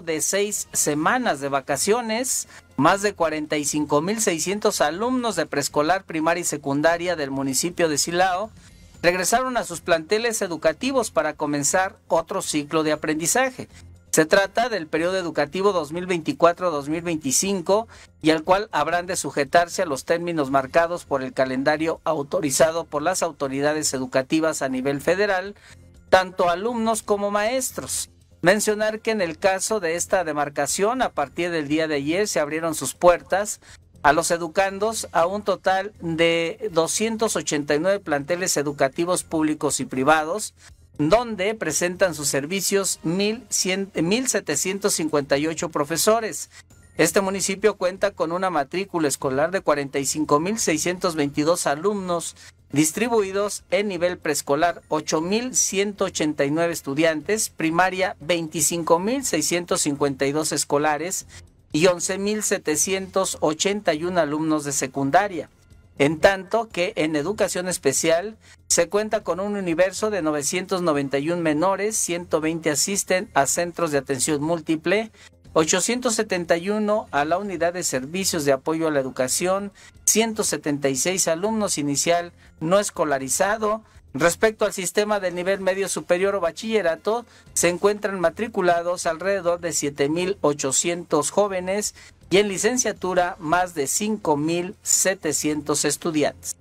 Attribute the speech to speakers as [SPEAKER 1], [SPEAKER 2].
[SPEAKER 1] de seis semanas de vacaciones. Más de 45.600 alumnos de preescolar, primaria y secundaria del municipio de Silao regresaron a sus planteles educativos para comenzar otro ciclo de aprendizaje. Se trata del periodo educativo 2024-2025 y al cual habrán de sujetarse a los términos marcados por el calendario autorizado por las autoridades educativas a nivel federal, tanto alumnos como maestros. Mencionar que en el caso de esta demarcación, a partir del día de ayer se abrieron sus puertas a los educandos a un total de 289 planteles educativos públicos y privados, donde presentan sus servicios 1.758 profesores, este municipio cuenta con una matrícula escolar de 45.622 alumnos distribuidos en nivel preescolar 8.189 estudiantes, primaria 25.652 escolares y 11.781 alumnos de secundaria. En tanto que en educación especial se cuenta con un universo de 991 menores, 120 asisten a centros de atención múltiple, 871 a la unidad de servicios de apoyo a la educación, 176 alumnos inicial no escolarizado. Respecto al sistema de nivel medio superior o bachillerato, se encuentran matriculados alrededor de 7.800 jóvenes y en licenciatura más de 5.700 estudiantes.